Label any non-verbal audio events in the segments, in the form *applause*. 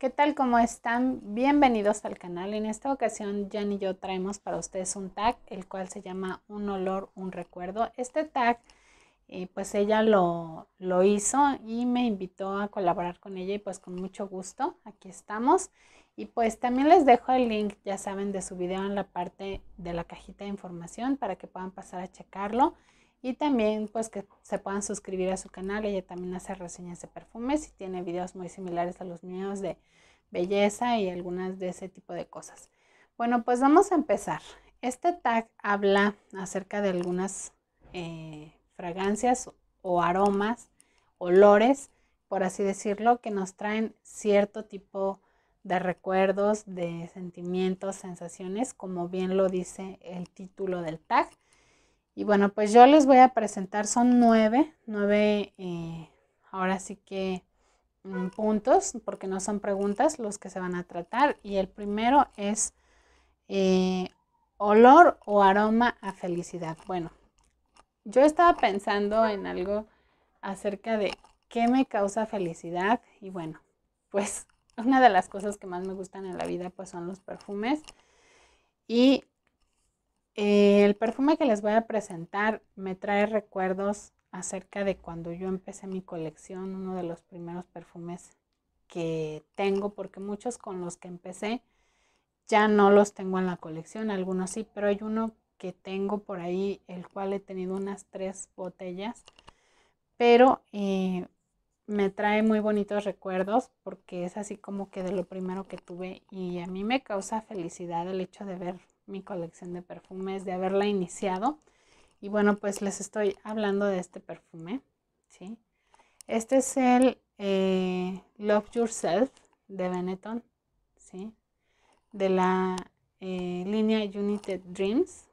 ¿Qué tal? ¿Cómo están? Bienvenidos al canal. En esta ocasión Jan y yo traemos para ustedes un tag, el cual se llama Un olor, un recuerdo. Este tag, eh, pues ella lo, lo hizo y me invitó a colaborar con ella y pues con mucho gusto, aquí estamos. Y pues también les dejo el link, ya saben, de su video en la parte de la cajita de información para que puedan pasar a checarlo. Y también pues que se puedan suscribir a su canal. Ella también hace reseñas de perfumes y tiene videos muy similares a los míos de belleza y algunas de ese tipo de cosas. Bueno, pues vamos a empezar. Este tag habla acerca de algunas eh, fragancias o aromas, olores, por así decirlo, que nos traen cierto tipo de recuerdos, de sentimientos, sensaciones, como bien lo dice el título del tag. Y bueno, pues yo les voy a presentar, son nueve, nueve, eh, ahora sí que mm, puntos, porque no son preguntas los que se van a tratar. Y el primero es eh, olor o aroma a felicidad. Bueno, yo estaba pensando en algo acerca de qué me causa felicidad. Y bueno, pues una de las cosas que más me gustan en la vida pues son los perfumes. Y eh, el perfume que les voy a presentar me trae recuerdos acerca de cuando yo empecé mi colección, uno de los primeros perfumes que tengo, porque muchos con los que empecé ya no los tengo en la colección, algunos sí, pero hay uno que tengo por ahí, el cual he tenido unas tres botellas, pero eh, me trae muy bonitos recuerdos porque es así como que de lo primero que tuve y a mí me causa felicidad el hecho de ver mi colección de perfumes, de haberla iniciado. Y bueno, pues les estoy hablando de este perfume, ¿sí? Este es el eh, Love Yourself de Benetton, ¿sí? De la eh, línea United Dreams.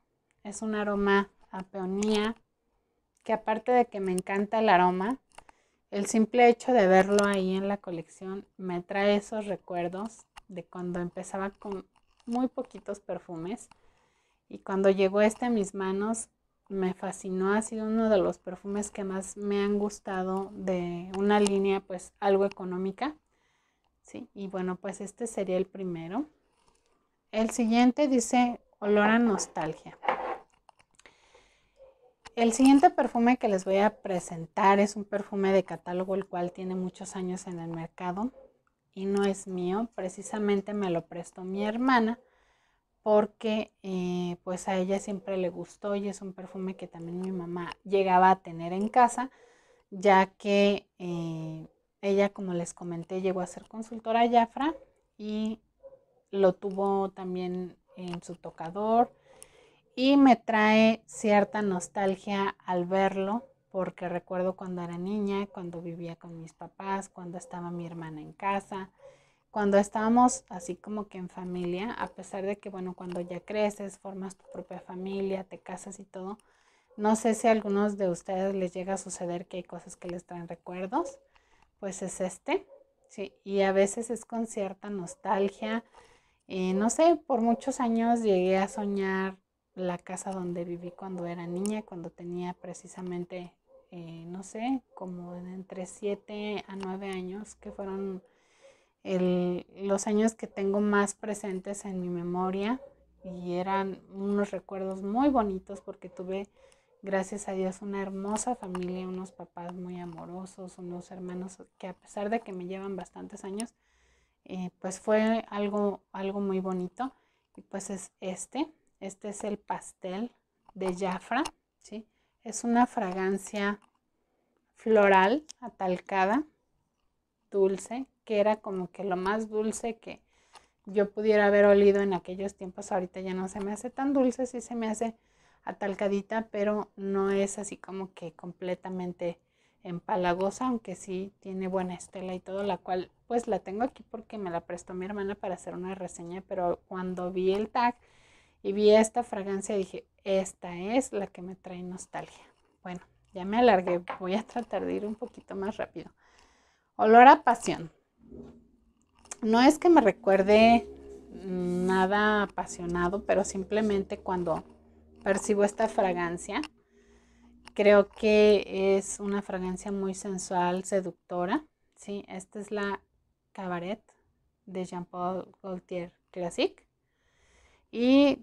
Es un aroma a peonía, que aparte de que me encanta el aroma, el simple hecho de verlo ahí en la colección me trae esos recuerdos de cuando empezaba con, muy poquitos perfumes. Y cuando llegó este a mis manos, me fascinó, ha sido uno de los perfumes que más me han gustado de una línea pues algo económica. Sí, y bueno, pues este sería el primero. El siguiente dice olor a nostalgia. El siguiente perfume que les voy a presentar es un perfume de catálogo el cual tiene muchos años en el mercado y no es mío, precisamente me lo prestó mi hermana porque eh, pues a ella siempre le gustó y es un perfume que también mi mamá llegaba a tener en casa, ya que eh, ella, como les comenté, llegó a ser consultora Jafra y lo tuvo también en su tocador y me trae cierta nostalgia al verlo porque recuerdo cuando era niña, cuando vivía con mis papás, cuando estaba mi hermana en casa, cuando estábamos así como que en familia, a pesar de que, bueno, cuando ya creces, formas tu propia familia, te casas y todo, no sé si a algunos de ustedes les llega a suceder que hay cosas que les traen recuerdos, pues es este, ¿sí? Y a veces es con cierta nostalgia. Eh, no sé, por muchos años llegué a soñar la casa donde viví cuando era niña, cuando tenía precisamente eh, no sé, como de entre 7 a 9 años, que fueron los años que tengo más presentes en mi memoria y eran unos recuerdos muy bonitos porque tuve, gracias a Dios, una hermosa familia, unos papás muy amorosos, unos hermanos que a pesar de que me llevan bastantes años, eh, pues fue algo, algo muy bonito. Y pues es este, este es el pastel de Jafra, ¿sí? Es una fragancia floral, atalcada, dulce, que era como que lo más dulce que yo pudiera haber olido en aquellos tiempos. Ahorita ya no se me hace tan dulce, sí se me hace atalcadita, pero no es así como que completamente empalagosa, aunque sí tiene buena estela y todo, la cual pues la tengo aquí porque me la prestó mi hermana para hacer una reseña, pero cuando vi el tag y vi esta fragancia y dije, esta es la que me trae nostalgia. Bueno, ya me alargué, voy a tratar de ir un poquito más rápido. Olor a pasión. No es que me recuerde nada apasionado, pero simplemente cuando percibo esta fragancia, creo que es una fragancia muy sensual, seductora. Sí, esta es la Cabaret de Jean Paul Gaultier Classic. Y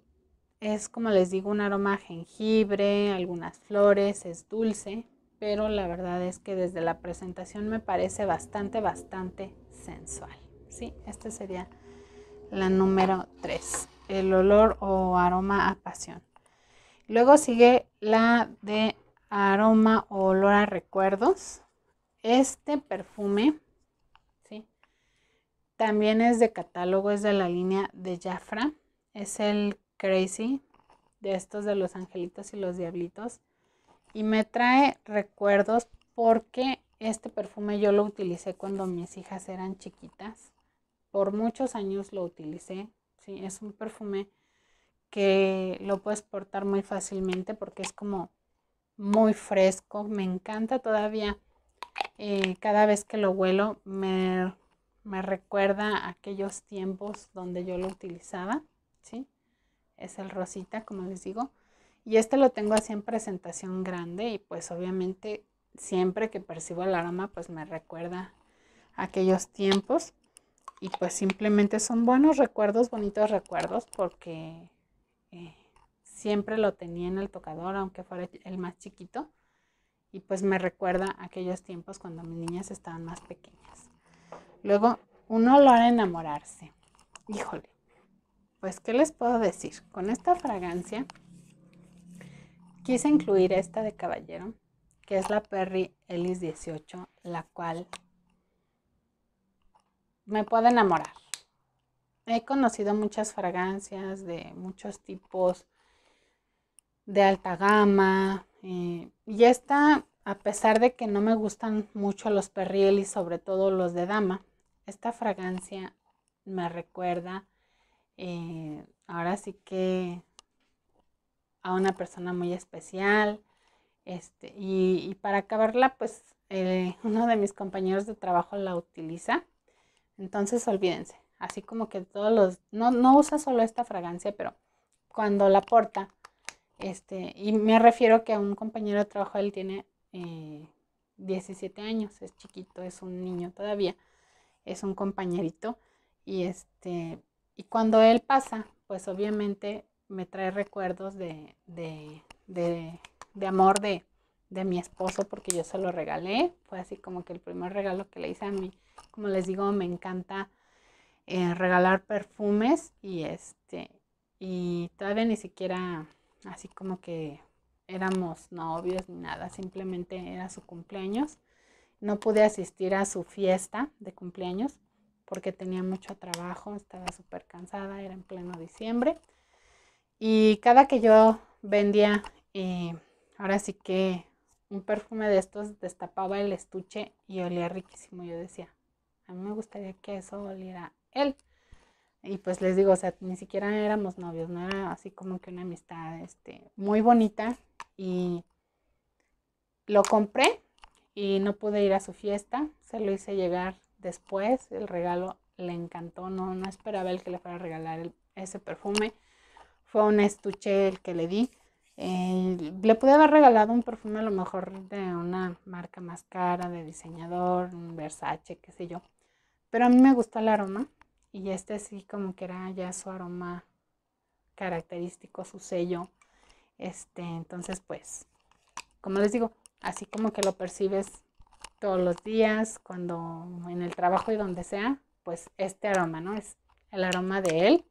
es como les digo, un aroma a jengibre, algunas flores, es dulce, pero la verdad es que desde la presentación me parece bastante, bastante sensual. Sí, este sería la número 3, el olor o aroma a pasión. Luego sigue la de aroma o olor a recuerdos. Este perfume ¿sí? también es de catálogo, es de la línea de Jafra. Es el Crazy, de estos de los angelitos y los diablitos. Y me trae recuerdos porque este perfume yo lo utilicé cuando mis hijas eran chiquitas. Por muchos años lo utilicé. Sí, es un perfume que lo puedes portar muy fácilmente porque es como muy fresco. Me encanta todavía. Eh, cada vez que lo huelo me, recuerda aquellos tiempos donde yo lo utilizaba. ¿sí? es el rosita, como les digo. Y este lo tengo así en presentación grande y pues obviamente siempre que percibo el aroma pues me recuerda aquellos tiempos. Y pues simplemente son buenos recuerdos, bonitos recuerdos porque eh, siempre lo tenía en el tocador, aunque fuera el más chiquito. Y pues me recuerda aquellos tiempos cuando mis niñas estaban más pequeñas. Luego, uno olor a enamorarse. Híjole, pues, ¿qué les puedo decir? Con esta fragancia quise incluir esta de caballero, que es la Perry Ellis 18, la cual me puede enamorar. He conocido muchas fragancias de muchos tipos, de alta gama, eh, y esta, a pesar de que no me gustan mucho los Perry Ellis, sobre todo los de dama, esta fragancia me recuerda eh, ahora sí que a una persona muy especial. Este, y, para acabarla, pues eh, *laughs* uno de mis compañeros de trabajo la utiliza. Entonces olvídense, así como que todos los, no, usa solo esta fragancia, pero cuando la porta, este, y me refiero que a un compañero de trabajo, él tiene 17 eh, años, es chiquito, es un niño todavía, es un compañerito, y este, y cuando él pasa, pues obviamente me trae recuerdos de, amor de, mi esposo porque yo se lo regalé. Fue así como que el primer regalo que le hice a mí. Como les digo, me encanta eh, regalar perfumes y este y todavía ni siquiera así como que éramos novios ni nada, simplemente era su cumpleaños. No pude asistir a su fiesta de cumpleaños, porque tenía mucho trabajo, estaba súper cansada, era en pleno diciembre. Y cada que yo vendía, eh, ahora sí que un perfume de estos destapaba el estuche y olía riquísimo. Yo decía, a mí me gustaría que eso oliera él. Y pues les digo, o sea, ni siquiera éramos novios, no era así como que una amistad este, muy bonita. Y lo compré y no pude ir a su fiesta, se lo hice llegar después el regalo le encantó, no, no esperaba el que le fuera a regalar ese perfume. Fue un estuche el que le di. Eh, le pude haber regalado un perfume a lo mejor de una marca más cara, de diseñador, un Versace, qué sé yo. Pero a mí me gustó el aroma y este sí como que era ya su aroma característico, su sello. Este, entonces pues, como les digo, así como que lo percibes todos los días, cuando en el trabajo y donde sea, pues este aroma, ¿no? Es el aroma de él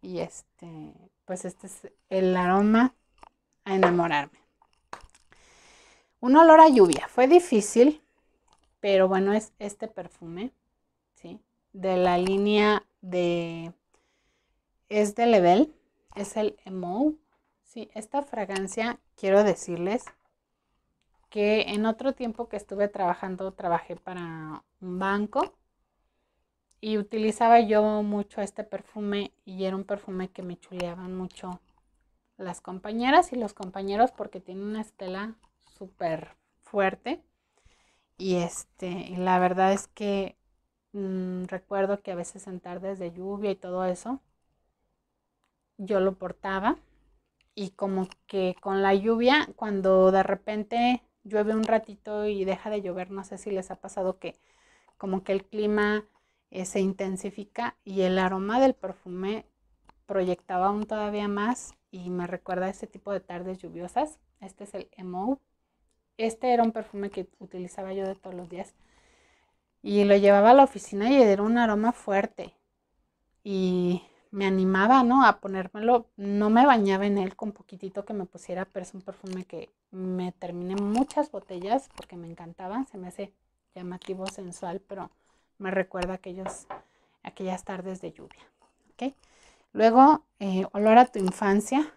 y este, pues este es el aroma a enamorarme. Un olor a lluvia, fue difícil, pero bueno, es este perfume, ¿sí? De la línea de, es de Level, es el Emo, ¿sí? Esta fragancia, quiero decirles, que en otro tiempo que estuve trabajando, trabajé para un banco y utilizaba yo mucho este perfume y era un perfume que me chuleaban mucho las compañeras y los compañeros porque tiene una estela súper fuerte y este la verdad es que mm, recuerdo que a veces en tardes de lluvia y todo eso yo lo portaba y como que con la lluvia cuando de repente llueve un ratito y deja de llover, no sé si les ha pasado que como que el clima eh, se intensifica y el aroma del perfume proyectaba aún todavía más y me recuerda a este tipo de tardes lluviosas. Este es el Emo. Este era un perfume que utilizaba yo de todos los días y lo llevaba a la oficina y era un aroma fuerte. Y me animaba, ¿no? A ponérmelo. No me bañaba en él con poquitito que me pusiera, pero es un perfume que me terminé muchas botellas porque me encantaba. Se me hace llamativo, sensual, pero me recuerda aquellos, aquellas tardes de lluvia, Luego, eh, olor a tu infancia.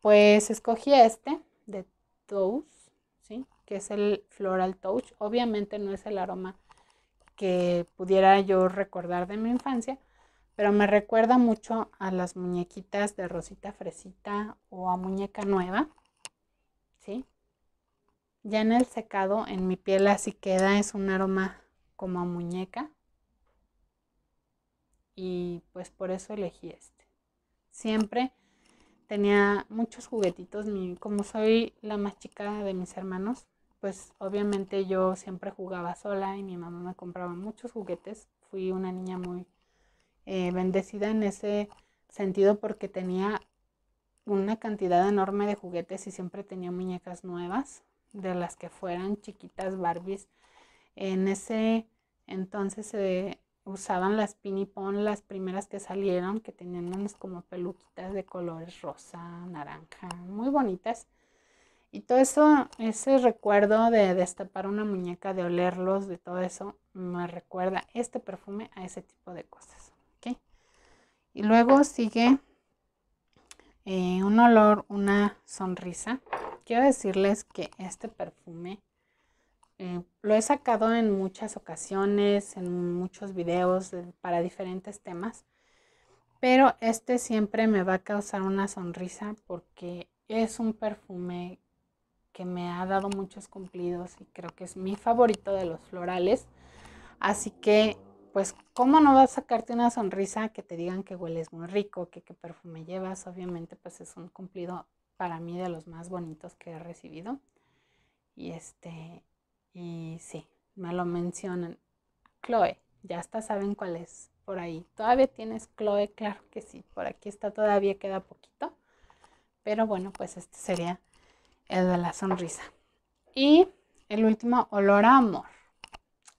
Pues escogí este de Tous, ¿sí? Que es el Floral Touch. Obviamente no es el aroma que pudiera yo recordar de mi infancia, pero me recuerda mucho a las muñequitas de Rosita Fresita o a Muñeca Nueva, ¿sí? Ya en el secado, en mi piel así queda, es un aroma como a muñeca. Y pues por eso elegí este. Siempre tenía muchos juguetitos, como soy la más chica de mis hermanos, pues obviamente yo siempre jugaba sola y mi mamá me compraba muchos juguetes. Fui una niña muy eh, bendecida en ese sentido porque tenía una cantidad enorme de juguetes y siempre tenía muñecas nuevas, de las que fueran chiquitas Barbies. En ese entonces se usaban las Pinipon, las primeras que salieron, que tenían unas como peluquitas de colores rosa, naranja, muy bonitas. Y todo eso, ese recuerdo de destapar una muñeca, de olerlos, de todo eso, me recuerda este perfume a ese tipo de cosas. Y luego sigue eh, un olor, una sonrisa. Quiero decirles que este perfume eh, lo he sacado en muchas ocasiones, en muchos videos eh, para diferentes temas, pero este siempre me va a causar una sonrisa porque es un perfume que me ha dado muchos cumplidos y creo que es mi favorito de los florales. Así que pues, ¿cómo no vas a sacarte una sonrisa que te digan que hueles muy rico, que qué perfume llevas? Obviamente, pues es un cumplido para mí de los más bonitos que he recibido. Y este, y sí, me lo mencionan. Chloe, ya está, saben cuál es por ahí. Todavía tienes Chloe, claro que sí, por aquí está todavía, queda poquito. Pero bueno, pues este sería el de la sonrisa. Y el último, olor a amor.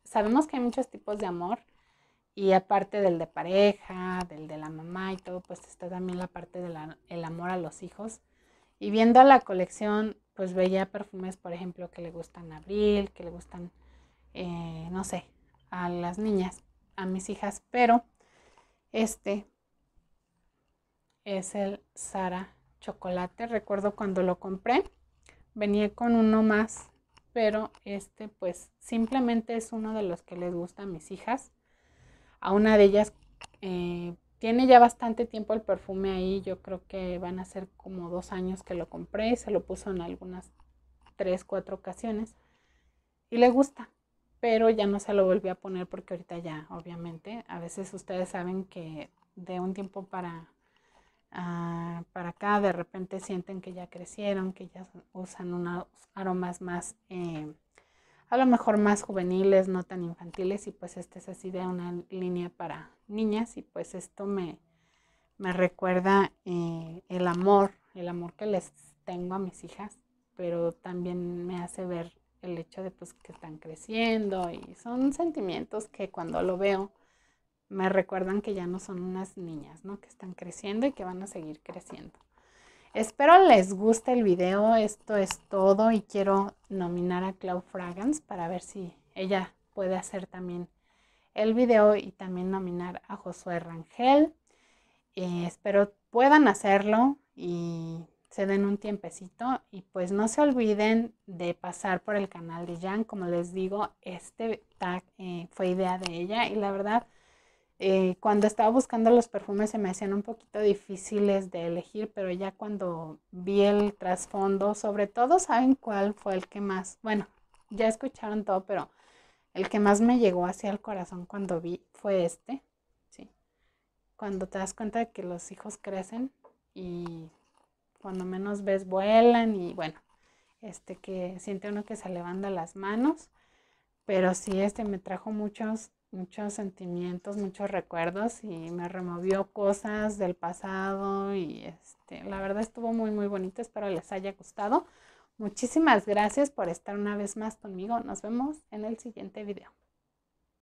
Sabemos que hay muchos tipos de amor y aparte del de pareja, del de la mamá y todo, pues está también la parte del amor a los hijos. Y viendo la colección, pues veía perfumes, por ejemplo, que le gustan a Abril, que le gustan, eh, no sé, a las niñas, a mis hijas, pero este es el Sara Chocolate. Recuerdo cuando lo compré, venía con uno más, pero este pues simplemente es uno de los que les gusta a mis hijas a una de ellas eh, tiene ya bastante tiempo el perfume ahí, yo creo que van a ser como dos años que lo compré, se lo puso en algunas tres, cuatro ocasiones y le gusta, pero ya no se lo volví a poner porque ahorita ya, obviamente, a veces ustedes saben que de un tiempo para, ah, para acá de repente sienten que ya crecieron, que ya usan unos aromas más eh, a lo mejor más juveniles, no tan infantiles, y pues este es así de una línea para niñas, y pues esto me, me recuerda eh, el amor, el amor que les tengo a mis hijas, pero también me hace ver el hecho de pues que están creciendo y son sentimientos que cuando lo veo me recuerdan que ya no son unas niñas, ¿no? Que están creciendo y que van a seguir creciendo. Espero les guste el video. Esto es todo y quiero nominar a Clau Fragans para ver si ella puede hacer también el video y también nominar a Josué Rangel. Eh, espero puedan hacerlo y se den un tiempecito y pues no se olviden de pasar por el canal de Jan. Como les digo, este tag eh, fue idea de ella y la verdad eh, cuando estaba buscando los perfumes se me hacían un poquito difíciles de elegir, pero ya cuando vi el trasfondo, sobre todo, ¿saben cuál fue el que más? Bueno, ya escucharon todo, pero el que más me llegó hacia el corazón cuando vi fue este, ¿sí? Cuando te das cuenta de que los hijos crecen y cuando menos ves vuelan y bueno, este que siente uno que se levanta las manos, pero sí, este me trajo muchos muchos sentimientos, muchos recuerdos y me removió cosas del pasado y este, la verdad estuvo muy muy bonito, espero les haya gustado. Muchísimas gracias por estar una vez más conmigo. Nos vemos en el siguiente video.